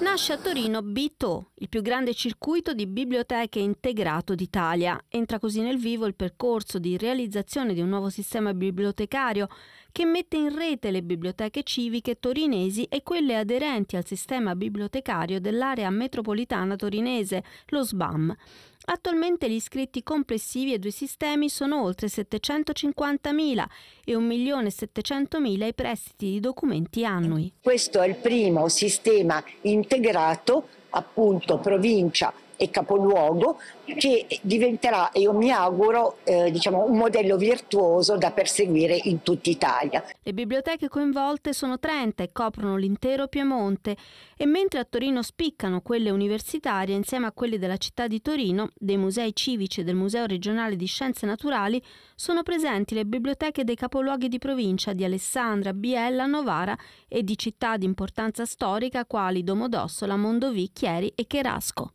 Nasce a Torino BITO, il più grande circuito di biblioteche integrato d'Italia. Entra così nel vivo il percorso di realizzazione di un nuovo sistema bibliotecario che mette in rete le biblioteche civiche torinesi e quelle aderenti al sistema bibliotecario dell'area metropolitana torinese, lo SBAM. Attualmente gli iscritti complessivi ai due sistemi sono oltre 750.000 e 1.700.000 i prestiti di documenti annui. Questo è il primo sistema integrato, appunto provincia e capoluogo che diventerà, io mi auguro, eh, diciamo, un modello virtuoso da perseguire in tutta Italia. Le biblioteche coinvolte sono 30 e coprono l'intero Piemonte e mentre a Torino spiccano quelle universitarie insieme a quelle della città di Torino, dei musei civici e del Museo regionale di scienze naturali, sono presenti le biblioteche dei capoluoghi di provincia di Alessandra, Biella, Novara e di città di importanza storica quali Domodossola, Mondovì, Chieri e Cherasco.